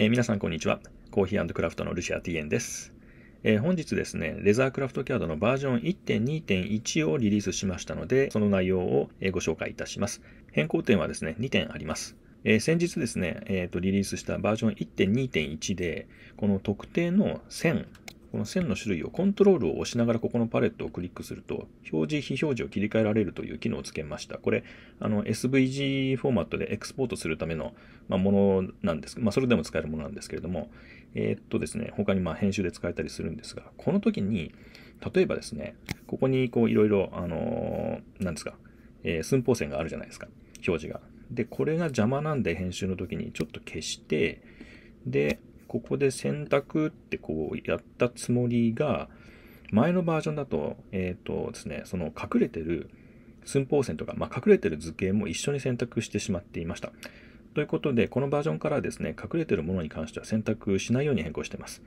えー、皆さんこんにちは。コーヒークラフトのルシア TN です。えー、本日ですね、レザークラフトキャードのバージョン1.2.1をリリースしましたので、その内容をご紹介いたします。変更点はですね、2点あります。えー、先日ですね、えーと、リリースしたバージョン1.2.1で、この特定の線この線の種類をコントロールを押しながらここのパレットをクリックすると、表示、非表示を切り替えられるという機能をつけました。これ、あの SVG フォーマットでエクスポートするための、まあ、ものなんです。まあ、それでも使えるものなんですけれども、えー、っとですね、他にまあ編集で使えたりするんですが、この時に、例えばですね、ここにこういろいろ、あのー、なんですか、えー、寸法線があるじゃないですか、表示が。で、これが邪魔なんで編集の時にちょっと消して、で、ここで選択ってこうやったつもりが、前のバージョンだと、えっ、ー、とですね、その隠れてる寸法線とか、まあ、隠れてる図形も一緒に選択してしまっていました。ということで、このバージョンからですね、隠れてるものに関しては選択しないように変更しています。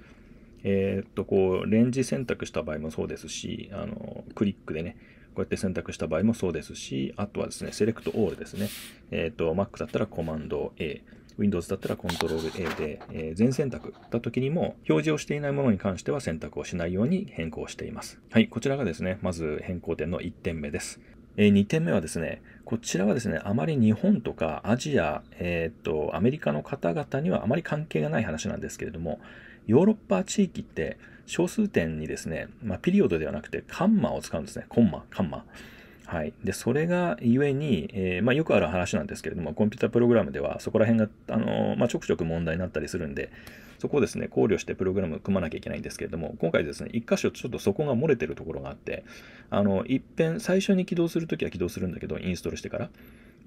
えっ、ー、と、こう、レンジ選択した場合もそうですし、あの、クリックでね、こうやって選択した場合もそうですし、あとはですね、セレクトオールですね。えっ、ー、と、Mac だったらコマンド A。Windows だったら Ctrl A で、え全選択だ時にも表示をしていないものに関しては選択をしないように変更しています。はい、こちらがですね、まず変更点の1点目です。え2点目はですね、こちらはですね、あまり日本とかアジア、えっ、と、アメリカの方々にはあまり関係がない話なんですけれども、ヨーロッパ地域って少数点にですね、まあ、ピリオドではなくてカンマを使うんですね。コンマ、カンマ。はい。で、それが故に、えー、まあ、よくある話なんですけれども、コンピュータープログラムではそこら辺が、あのー、まあ、ちょくちょく問題になったりするんで、そこをですね、考慮してプログラム組まなきゃいけないんですけれども、今回ですね、一箇所ちょっとそこが漏れてるところがあって、あの、一遍最初に起動するときは起動するんだけど、インストールしてから、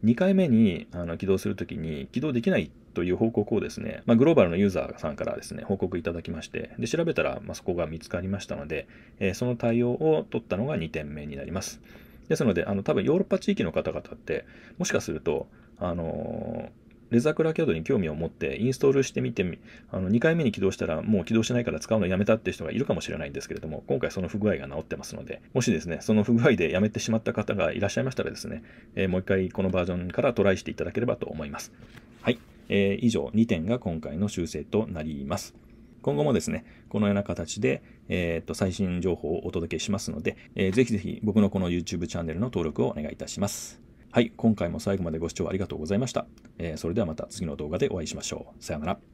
2回目にあの起動するときに起動できないという報告をですね、まあ、グローバルのユーザーさんからですね、報告いただきまして、で調べたら、まあ、そこが見つかりましたので、えー、その対応を取ったのが2点目になります。ですので、あの、多分ヨーロッパ地域の方々って、もしかすると、あのレザークラーキャドに興味を持ってインストールしてみてあの2回目に起動したらもう起動しないから使うのやめたって人がいるかもしれないんですけれども、今回その不具合が治ってますので、もしですね、その不具合でやめてしまった方がいらっしゃいましたらですね、えー、もう一回このバージョンからトライしていただければと思います。はい。えー、以上2点が今回の修正となります。今後もですね、このような形で、えっ、ー、と、最新情報をお届けしますので、えー、ぜひぜひ僕のこの YouTube チャンネルの登録をお願いいたします。はい、今回も最後までご視聴ありがとうございました。えー、それではまた次の動画でお会いしましょう。さようなら。